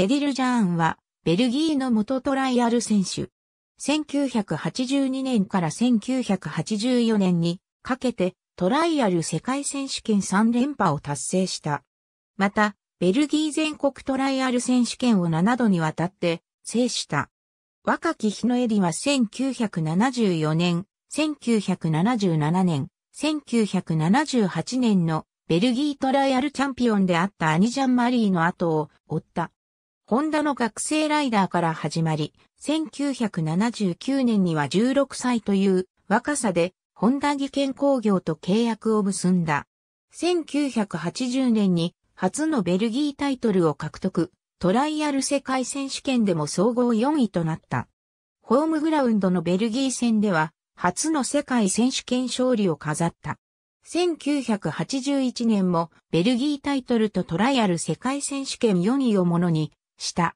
エディル・ジャーンは、ベルギーの元トライアル選手。1982年から1984年にかけてトライアル世界選手権3連覇を達成した。また、ベルギー全国トライアル選手権を7度にわたって制した。若き日のエディは1974年、1977年、1978年のベルギートライアルチャンピオンであったアニジャン・マリーの後を追った。ホンダの学生ライダーから始まり、1979年には16歳という若さで、ホンダ技研工業と契約を結んだ。1980年に初のベルギータイトルを獲得、トライアル世界選手権でも総合4位となった。ホームグラウンドのベルギー戦では、初の世界選手権勝利を飾った。1981年もベルギータイトルとトライアル世界選手権4位をものにした。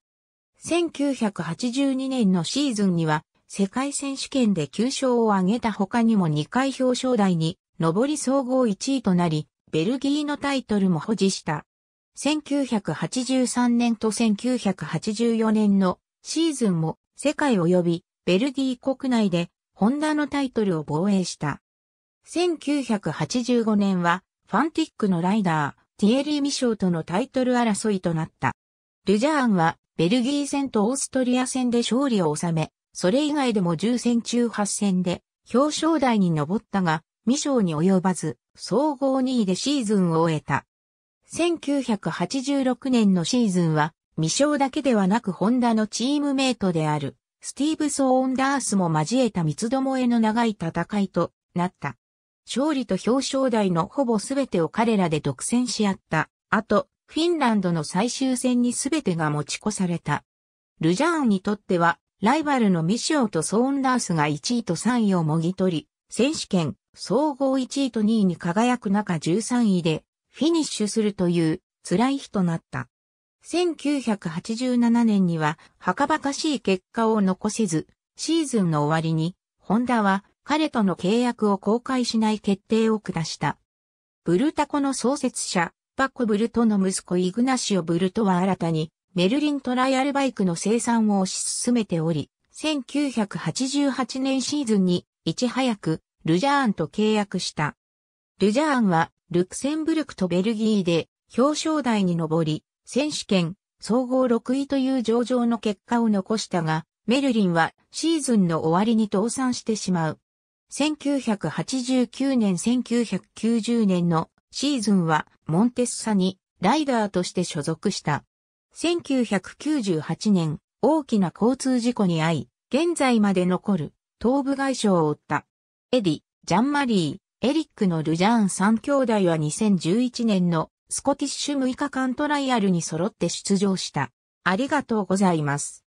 1982年のシーズンには、世界選手権で9勝を挙げた他にも2回表彰台に、上り総合1位となり、ベルギーのタイトルも保持した。1983年と1984年のシーズンも世界及びベルギー国内でホンダのタイトルを防衛した。1985年はファンティックのライダー、ティエリー・ミショーとのタイトル争いとなった。ルジャーンは、ベルギー戦とオーストリア戦で勝利を収め、それ以外でも10戦中8戦で、表彰台に上ったが、未勝に及ばず、総合2位でシーズンを終えた。1986年のシーズンは、未勝だけではなくホンダのチームメイトである、スティーブ・ソーオンダースも交えた三つどもえの長い戦いとなった。勝利と表彰台のほぼすべてを彼らで独占し合った。と、フィンランドの最終戦に全てが持ち越された。ルジャーンにとっては、ライバルのミシオとソーンダースが1位と3位をもぎ取り、選手権、総合1位と2位に輝く中13位で、フィニッシュするという、辛い日となった。1987年には、はかばかしい結果を残せず、シーズンの終わりに、ホンダは彼との契約を公開しない決定を下した。ブルタコの創設者、パコ・ブルトの息子イグナシオ・ブルトは新たにメルリントライアルバイクの生産を推し進めており、1988年シーズンにいち早くルジャーンと契約した。ルジャーンはルクセンブルクとベルギーで表彰台に上り、選手権総合6位という上場の結果を残したが、メルリンはシーズンの終わりに倒産してしまう。1989年1990年のシーズンはモンテッサにライダーとして所属した。1998年、大きな交通事故に遭い、現在まで残る頭部外傷を負った。エディ、ジャンマリー、エリックのルジャーン3兄弟は2011年のスコティッシュ6日間トライアルに揃って出場した。ありがとうございます。